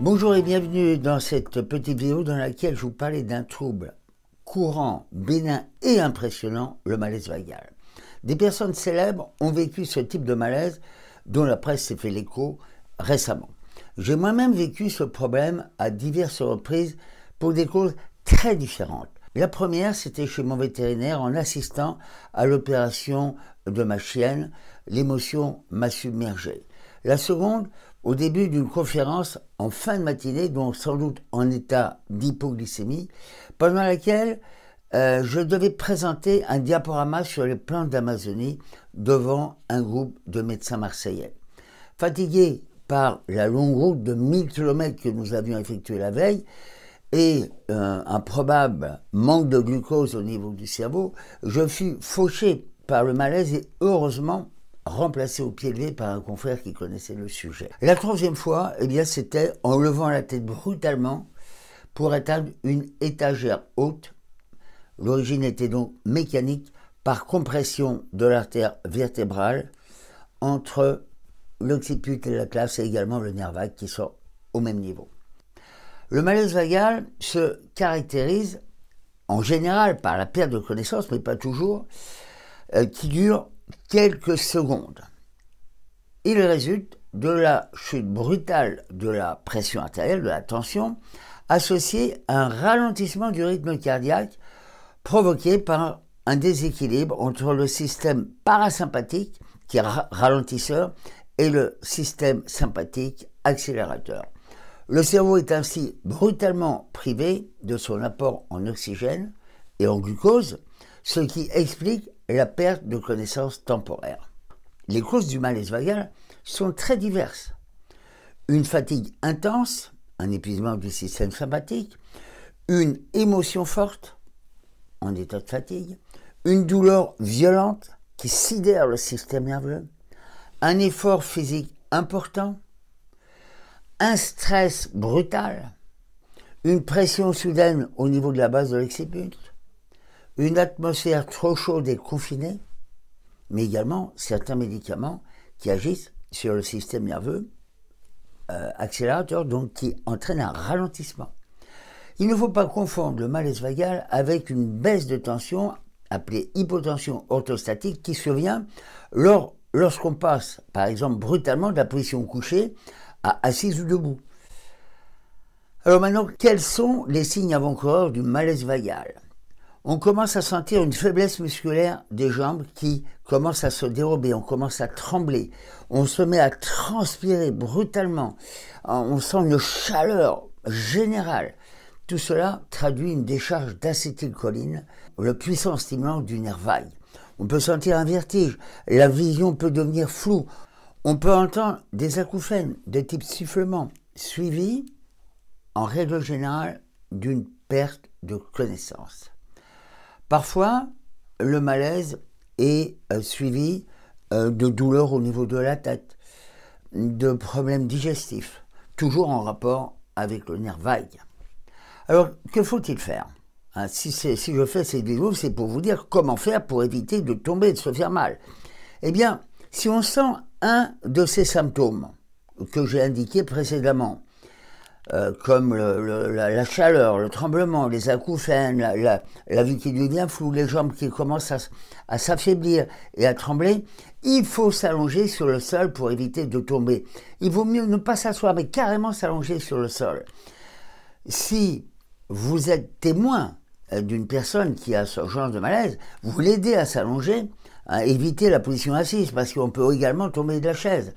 Bonjour et bienvenue dans cette petite vidéo dans laquelle je vous parlais d'un trouble courant, bénin et impressionnant, le malaise vagal. Des personnes célèbres ont vécu ce type de malaise dont la presse s'est fait l'écho récemment. J'ai moi-même vécu ce problème à diverses reprises pour des causes très différentes. La première, c'était chez mon vétérinaire en assistant à l'opération de ma chienne. L'émotion m'a submergé. La seconde, au début d'une conférence en fin de matinée, donc sans doute en état d'hypoglycémie, pendant laquelle euh, je devais présenter un diaporama sur les plantes d'Amazonie devant un groupe de médecins marseillais. Fatigué par la longue route de 1000 km que nous avions effectuée la veille et euh, un probable manque de glucose au niveau du cerveau, je fus fauché par le malaise et heureusement remplacé au pied de levé par un confrère qui connaissait le sujet. La troisième fois, eh bien, c'était en levant la tête brutalement pour atteindre une étagère haute. L'origine était donc mécanique par compression de l'artère vertébrale entre l'occiput et la classe et également le nerf vague qui sont au même niveau. Le malaise vagal se caractérise en général par la perte de connaissance, mais pas toujours, euh, qui dure quelques secondes. Il résulte de la chute brutale de la pression artérielle, de la tension, associée à un ralentissement du rythme cardiaque provoqué par un déséquilibre entre le système parasympathique, qui est ralentisseur, et le système sympathique accélérateur. Le cerveau est ainsi brutalement privé de son apport en oxygène et en glucose, ce qui explique la perte de connaissances temporaire. Les causes du malaise vagal sont très diverses. Une fatigue intense, un épuisement du système sympathique, une émotion forte, en état de fatigue, une douleur violente qui sidère le système nerveux, un effort physique important, un stress brutal, une pression soudaine au niveau de la base de l'exépulse une atmosphère trop chaude et confinée, mais également certains médicaments qui agissent sur le système nerveux euh, accélérateur, donc qui entraînent un ralentissement. Il ne faut pas confondre le malaise vagal avec une baisse de tension appelée hypotension orthostatique qui survient lorsqu'on passe, par exemple, brutalement de la position couchée à assise ou debout. Alors maintenant, quels sont les signes avant-coureurs du malaise vagal on commence à sentir une faiblesse musculaire des jambes qui commence à se dérober, on commence à trembler, on se met à transpirer brutalement, ah, on sent une chaleur générale. Tout cela traduit une décharge d'acétylcholine, le puissant stimulant du nerf On peut sentir un vertige, la vision peut devenir floue, on peut entendre des acouphènes de type sifflement, suivi en règle générale d'une perte de connaissance. Parfois, le malaise est euh, suivi euh, de douleurs au niveau de la tête, de problèmes digestifs, toujours en rapport avec le nerf vague. Alors, que faut-il faire hein, si, je fais ces vidéos, c'est pour vous dire comment faire pour éviter de tomber et de se faire mal. Eh bien, si on sent un de ces symptômes que j'ai indiqué précédemment, euh, comme la, chaleur, le tremblement, les acouphènes, la, la, la qui qui devient floue, les jambes qui commencent à, à s'affaiblir et à trembler, il faut s'allonger sur le sol pour éviter de tomber. Il vaut mieux ne pas s'asseoir, mais carrément s'allonger sur le sol. Si vous êtes témoin euh, d'une personne qui a ce genre de malaise, vous l'aidez à s'allonger, à éviter la position assise, parce qu'on peut également tomber de la chaise.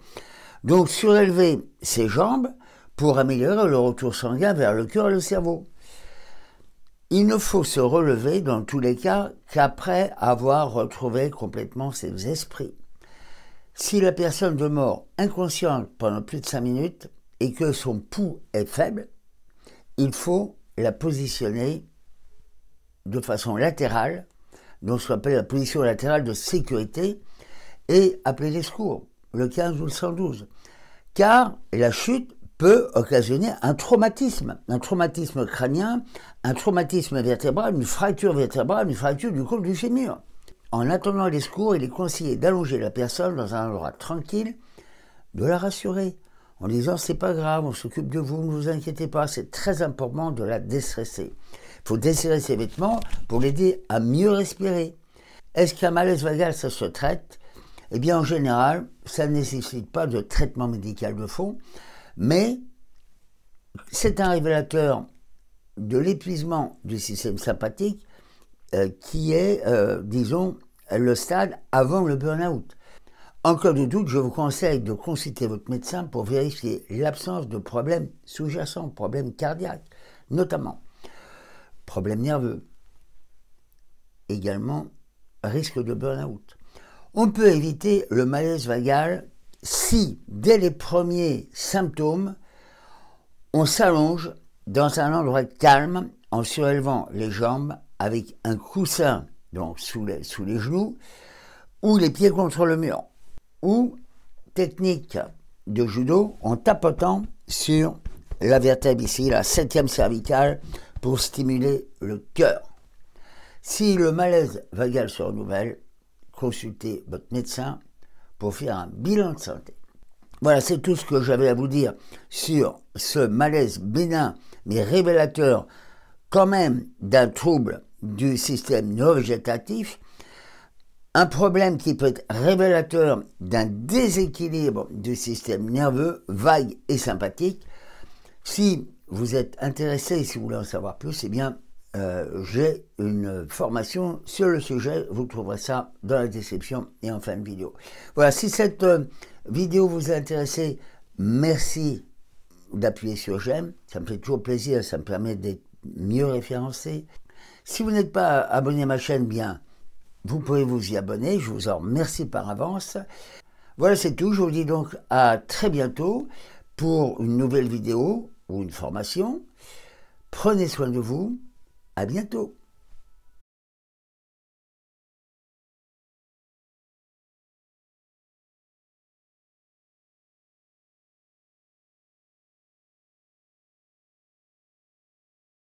Donc surélever ses jambes, pour améliorer le retour sanguin vers le cœur et le cerveau. Il ne faut se relever dans tous les cas qu'après avoir retrouvé complètement ses esprits. Si la personne demeure inconsciente pendant plus de 5 minutes et que son pouls est faible, il faut la positionner de façon latérale, dont ce qu'on appelle la position latérale de sécurité, et appeler les secours, le 15 ou le 112. Car la chute peut occasionner un traumatisme, un traumatisme crânien, un traumatisme vertébral, une fracture vertébrale, une fracture du col du fémur. En attendant les secours, il est conseillé d'allonger la personne dans un endroit tranquille, de la rassurer en disant c'est pas grave, on s'occupe de vous, ne vous inquiétez pas, c'est très important de la déstresser. Il faut desserrer ses vêtements pour l'aider à mieux respirer. Est-ce qu'un malaise vagal, ça se traite Eh bien, en général, ça ne nécessite pas de traitement médical de fond. Mais c'est un révélateur de l'épuisement du système sympathique euh, qui est, euh, disons, le stade avant le burn-out. En cas de doute, je vous conseille de consulter votre médecin pour vérifier l'absence de problèmes sous-jacents, problèmes cardiaques notamment, problèmes nerveux, également risque de burn-out. On peut éviter le malaise vagal si, dès les premiers symptômes, on s'allonge dans un endroit calme en surélevant les jambes avec un coussin donc sous les, sous les genoux ou les pieds contre le mur ou technique de judo en tapotant sur la vertèbre ici, la septième cervicale, pour stimuler le cœur. Si le malaise vagal se renouvelle, consultez votre médecin pour faire un bilan de santé. Voilà, c'est tout ce que j'avais à vous dire sur ce malaise bénin, mais révélateur quand même d'un trouble du système non un problème qui peut être révélateur d'un déséquilibre du système nerveux, vague et sympathique. Si vous êtes intéressé, si vous voulez en savoir plus, et eh bien, euh, j'ai une formation sur le sujet. Vous trouverez ça dans la description et en fin de vidéo. Voilà, si cette euh, vidéo vous a intéressé, merci d'appuyer sur j'aime. Ça me fait toujours plaisir, ça me permet d'être mieux référencé. Si vous n'êtes pas abonné à ma chaîne, bien, vous pouvez vous y abonner. Je vous en remercie par avance. Voilà, c'est tout. Je vous dis donc à très bientôt pour une nouvelle vidéo ou une formation. Prenez soin de vous. À bientôt